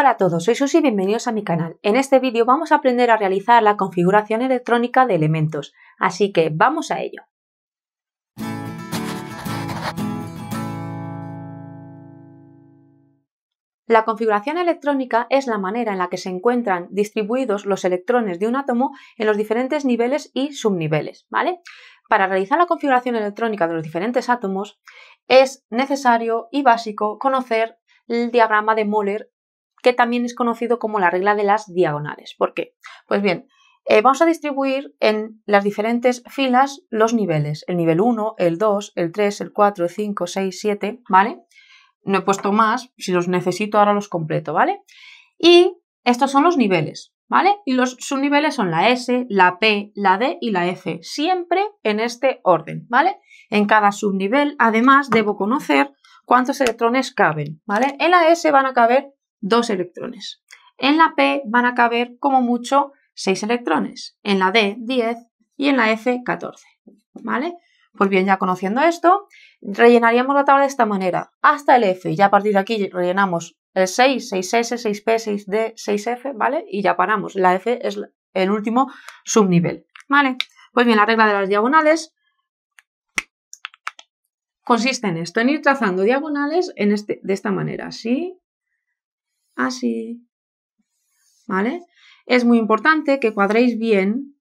Hola a todos, soy Susi y bienvenidos a mi canal. En este vídeo vamos a aprender a realizar la configuración electrónica de elementos, así que vamos a ello. La configuración electrónica es la manera en la que se encuentran distribuidos los electrones de un átomo en los diferentes niveles y subniveles, ¿vale? Para realizar la configuración electrónica de los diferentes átomos es necesario y básico conocer el diagrama de Moller también es conocido como la regla de las diagonales. ¿Por qué? Pues bien, eh, vamos a distribuir en las diferentes filas los niveles, el nivel 1, el 2, el 3, el 4, el 5, 6, 7, ¿vale? No he puesto más, si los necesito ahora los completo, ¿vale? Y estos son los niveles, ¿vale? Y los subniveles son la S, la P, la D y la F, siempre en este orden, ¿vale? En cada subnivel, además, debo conocer cuántos electrones caben, ¿vale? En la S van a caber dos electrones. En la P van a caber como mucho 6 electrones, en la D 10 y en la F 14. ¿Vale? Pues bien, ya conociendo esto, rellenaríamos la tabla de esta manera, hasta el F, y ya a partir de aquí rellenamos el 6, 6S, 6P, 6D, 6F, ¿vale? Y ya paramos. La F es el último subnivel, ¿vale? Pues bien, la regla de las diagonales consiste en esto, en ir trazando diagonales en este, de esta manera, así, así. ¿Vale? Es muy importante que cuadréis bien,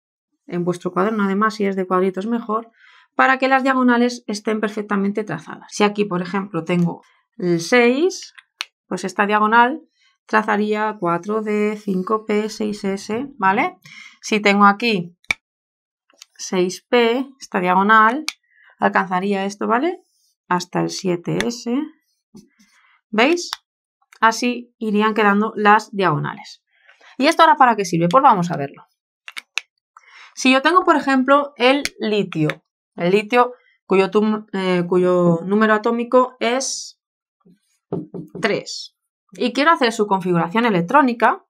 en vuestro cuaderno además, si es de cuadritos mejor, para que las diagonales estén perfectamente trazadas. Si aquí, por ejemplo, tengo el 6, pues esta diagonal trazaría 4D, 5P, 6S, ¿vale? Si tengo aquí 6P, esta diagonal, alcanzaría esto, ¿vale? Hasta el 7S. ¿Veis? Así irían quedando las diagonales. ¿Y esto ahora para qué sirve? Pues vamos a verlo. Si yo tengo, por ejemplo, el litio, el litio cuyo, eh, número atómico es 3, y quiero hacer su configuración electrónica,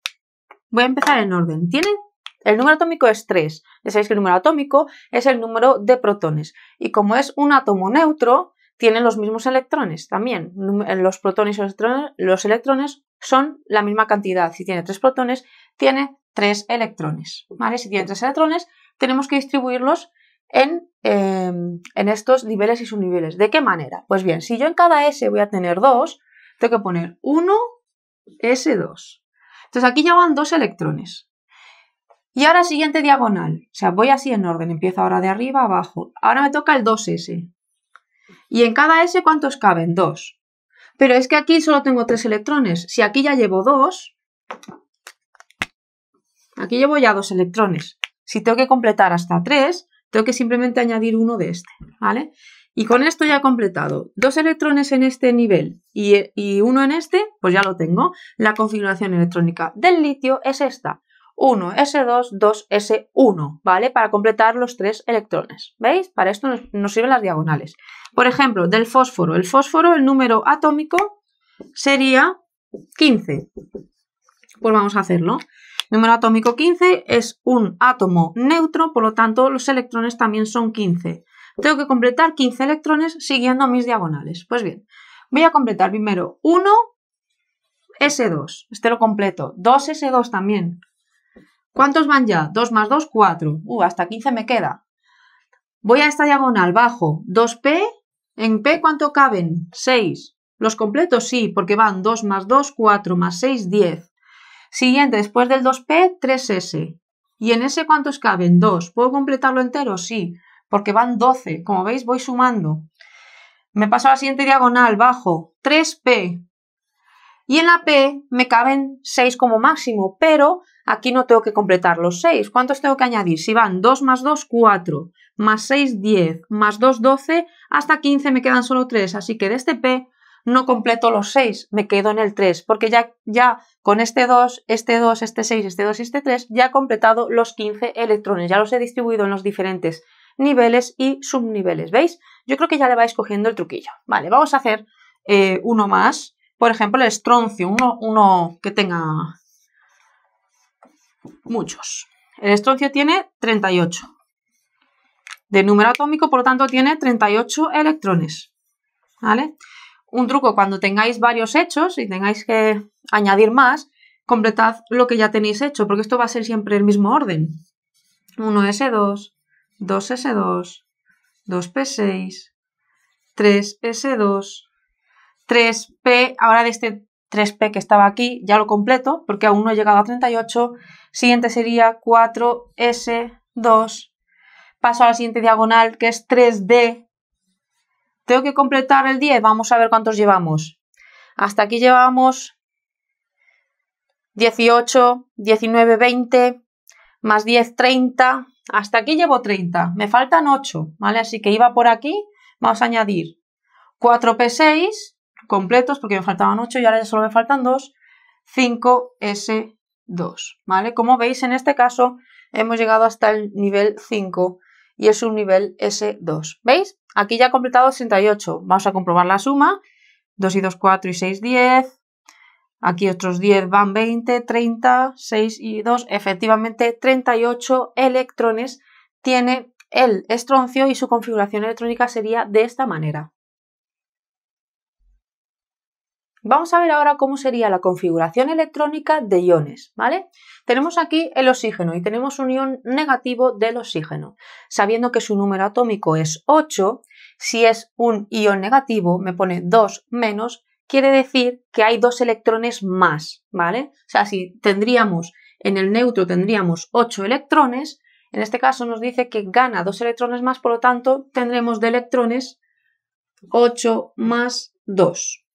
voy a empezar en orden. el número atómico es 3. Ya sabéis que el número atómico es el número de protones. Y como es un átomo neutro, tienen los mismos electrones también. Eh, los protones y los electrones, son la misma cantidad. Si tiene tres protones, tiene tres electrones. ¿vale? Si tiene tres electrones, tenemos que distribuirlos en, em, en estos niveles y subniveles. ¿De qué manera? Pues bien, si yo en cada S voy a tener dos, tengo que poner 1, S2. Entonces aquí ya van dos electrones. Y ahora siguiente diagonal. O sea, voy así en orden. Empiezo ahora de arriba abajo. Ahora me toca el 2S. Y en cada S, ¿cuántos caben? Dos. Pero es que aquí solo tengo tres electrones. Si aquí ya llevo dos, aquí llevo ya dos electrones. Si tengo que completar hasta tres, tengo que simplemente añadir uno de este, ¿vale? Y con esto ya he completado dos electrones en este nivel y, uno en este, pues ya lo tengo. La configuración electrónica del litio es esta. 1s2, 2s1, ¿vale? Para completar los tres electrones. ¿Veis? Para esto nos, sirven las diagonales. Por ejemplo, del fósforo. El fósforo, el número atómico sería 15. Pues vamos a hacerlo. Número atómico 15 es un átomo neutro, por lo tanto los electrones también son 15. Tengo que completar 15 electrones siguiendo mis diagonales. Pues bien, voy a completar primero 1, S2, este lo completo, 2S2 también, ¿Cuántos van ya? 2 más 2, 4. Uh, hasta 15 me queda. Voy a esta diagonal, bajo. 2p, en p ¿cuánto caben? 6. ¿Los completos? Sí, porque van 2 más 2, 4 más 6, 10. Siguiente, después del 2p, 3s. ¿Y en s cuántos caben? 2. ¿Puedo completarlo entero? Sí, porque van 12. Como veis, voy sumando. Me paso a la siguiente diagonal, bajo. 3p. Y en la p me caben 6 como máximo, pero Aquí no tengo que completar los 6. ¿Cuántos tengo que añadir? Si van 2 más 2, 4, más 6, 10, más 2, 12, hasta 15 me quedan solo 3. Así que de este P no completo los 6, me quedo en el 3, porque ya, con este 2, este 2, este 6, este 2 y este 3, ya he completado los 15 electrones, ya los he distribuido en los diferentes niveles y subniveles, ¿veis? Yo creo que ya le vais cogiendo el truquillo. Vale, vamos a hacer eh, uno más, por ejemplo el estroncio, uno que tenga muchos. El estroncio tiene 38. De número atómico, por lo tanto, tiene 38 electrones. ¿Vale? Un truco, cuando tengáis varios hechos y tengáis que añadir más, completad lo que ya tenéis hecho, porque esto va a ser siempre el mismo orden. 1S2, 2S2, 2P6, 3S2, 3P, ahora de este 3p que estaba aquí, ya lo completo porque aún no he llegado a 38. Siguiente sería 4s2. Paso a la siguiente diagonal que es 3d. Tengo que completar el 10. Vamos a ver cuántos llevamos. Hasta aquí llevamos 18, 19, 20, más 10, 30. Hasta aquí llevo 30. Me faltan 8, ¿vale? Así que iba por aquí. Vamos a añadir 4p6 completos porque me faltaban 8 y ahora ya solo me faltan 2, 5S2, ¿vale? Como veis, en este caso hemos llegado hasta el nivel 5 y es un nivel S2, ¿veis? Aquí ya ha completado 68, vamos a comprobar la suma, 2 y 2, 4 y 6, 10, aquí otros 10 van 20, 30, 6 y 2, efectivamente 38 electrones tiene el estroncio y su configuración electrónica sería de esta manera. Vamos a ver ahora cómo sería la configuración electrónica de iones, ¿vale? Tenemos aquí el oxígeno y tenemos un ion negativo del oxígeno. Sabiendo que su número atómico es 8, si es un ion negativo me pone 2 menos, quiere decir que hay dos electrones más, ¿vale? O sea, si tendríamos en el neutro tendríamos 8 electrones, en este caso nos dice que gana 2 electrones más, por lo tanto tendremos de electrones 8 más 2.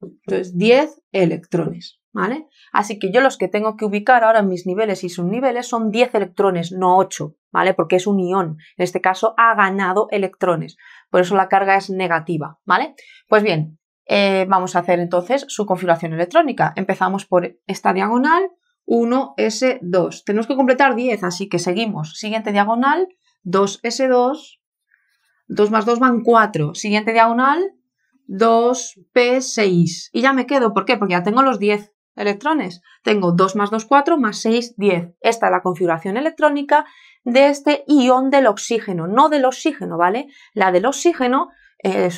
Entonces, 10 electrones, ¿vale? Así que yo los que tengo que ubicar ahora en mis niveles y subniveles son 10 electrones, no 8, ¿vale? Porque es un ión. En este caso ha ganado electrones. Por eso la carga es negativa, ¿vale? Pues bien, eh, vamos a hacer entonces su configuración electrónica. Empezamos por esta diagonal, 1S2. Tenemos que completar 10, así que seguimos. Siguiente diagonal, 2S2. 2 más 2 van 4. Siguiente diagonal, 2, P6. Y ya me quedo, ¿por qué? Porque ya tengo los 10 electrones. Tengo 2 más 2, 4 más 6, 10. Esta es la configuración electrónica de este ion del oxígeno, no del oxígeno, ¿vale? La del oxígeno eh,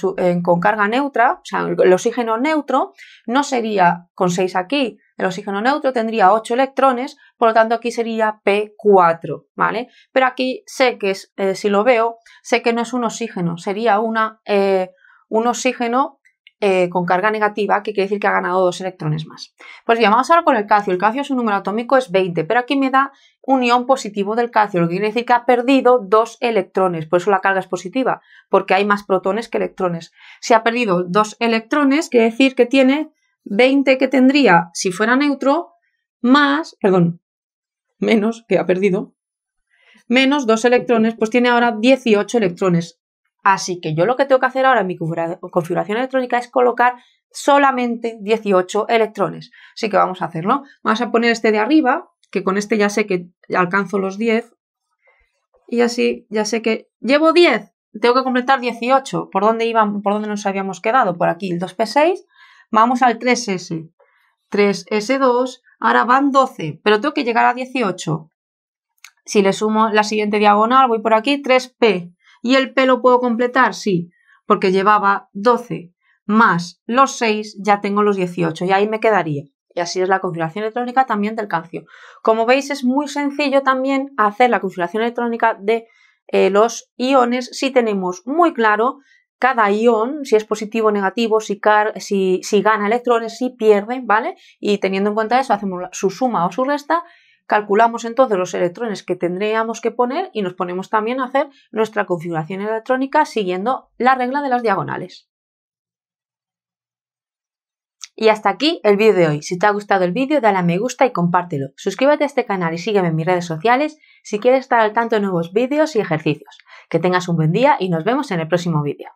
con carga neutra, o sea, el oxígeno neutro no sería con 6 aquí, el oxígeno neutro tendría 8 electrones, por lo tanto aquí sería P4, ¿vale? Pero aquí sé que eh, si lo veo, sé que no es un oxígeno, sería una, eh, un oxígeno eh, con carga negativa, que quiere decir que ha ganado dos electrones más. Pues bien, vamos ahora con el calcio. El calcio, su número atómico es 20, pero aquí me da un ion positivo del calcio, lo que quiere decir que ha perdido dos electrones, por eso la carga es positiva, porque hay más protones que electrones. Si ha perdido dos electrones, quiere decir que tiene 20 que tendría si fuera neutro, más, perdón, menos, que ha perdido, menos dos electrones, pues tiene ahora 18 electrones. Así que yo lo que tengo que hacer ahora en mi configuración electrónica es colocar solamente 18 electrones. Así que vamos a hacerlo. Vamos a poner este de arriba, que con este ya sé que alcanzo los 10. Y así ya sé que llevo 10. Tengo que completar 18. ¿Por dónde, iban, por dónde nos habíamos quedado? Por aquí, el 2P6. Vamos al 3S. 3S2. Ahora van 12, pero tengo que llegar a 18. Si le sumo la siguiente diagonal, voy por aquí, 3P. ¿Y el pelo puedo completar? Sí, porque llevaba 12 más los 6, ya tengo los 18 y ahí me quedaría. Y así es la configuración electrónica también del calcio. Como veis es muy sencillo también hacer la configuración electrónica de eh, los iones si tenemos muy claro cada ion, si es positivo o negativo, si, si, gana electrones, si pierde, ¿vale? Y teniendo en cuenta eso, hacemos su suma o su resta calculamos entonces los electrones que tendríamos que poner y nos ponemos también a hacer nuestra configuración electrónica siguiendo la regla de las diagonales. Y hasta aquí el vídeo de hoy. Si te ha gustado el vídeo, dale a me gusta y compártelo. Suscríbete a este canal y sígueme en mis redes sociales si quieres estar al tanto de nuevos vídeos y ejercicios. Que tengas un buen día y nos vemos en el próximo vídeo.